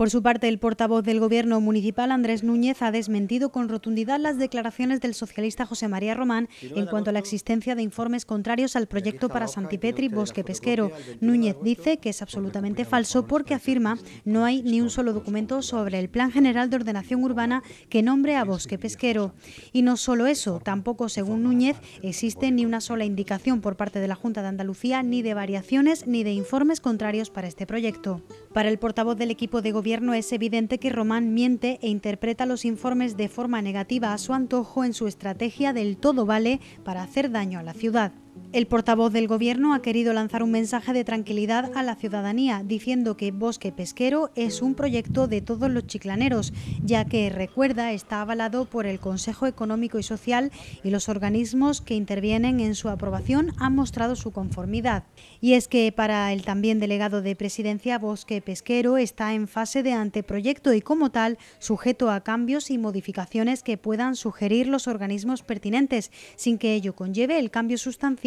Por su parte, el portavoz del Gobierno municipal, Andrés Núñez, ha desmentido con rotundidad las declaraciones del socialista José María Román en cuanto a la existencia de informes contrarios al proyecto para Santipetri Bosque Pesquero. Núñez dice que es absolutamente falso porque afirma no hay ni un solo documento sobre el Plan General de Ordenación Urbana que nombre a Bosque Pesquero. Y no solo eso, tampoco, según Núñez, existe ni una sola indicación por parte de la Junta de Andalucía ni de variaciones ni de informes contrarios para este proyecto. Para el portavoz del equipo de gobierno, es evidente que Román miente e interpreta los informes de forma negativa a su antojo en su estrategia del todo vale para hacer daño a la ciudad. El portavoz del Gobierno ha querido lanzar un mensaje de tranquilidad a la ciudadanía, diciendo que Bosque Pesquero es un proyecto de todos los chiclaneros, ya que, recuerda, está avalado por el Consejo Económico y Social y los organismos que intervienen en su aprobación han mostrado su conformidad. Y es que para el también delegado de Presidencia, Bosque Pesquero está en fase de anteproyecto y, como tal, sujeto a cambios y modificaciones que puedan sugerir los organismos pertinentes, sin que ello conlleve el cambio sustancial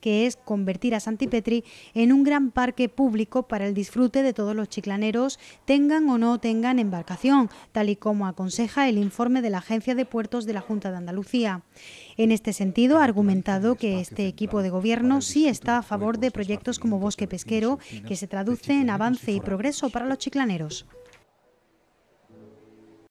que es convertir a Santipetri en un gran parque público para el disfrute de todos los chiclaneros, tengan o no tengan embarcación, tal y como aconseja el informe de la Agencia de Puertos de la Junta de Andalucía. En este sentido, ha argumentado que este equipo de gobierno sí está a favor de proyectos como Bosque Pesquero, que se traduce en avance y progreso para los chiclaneros.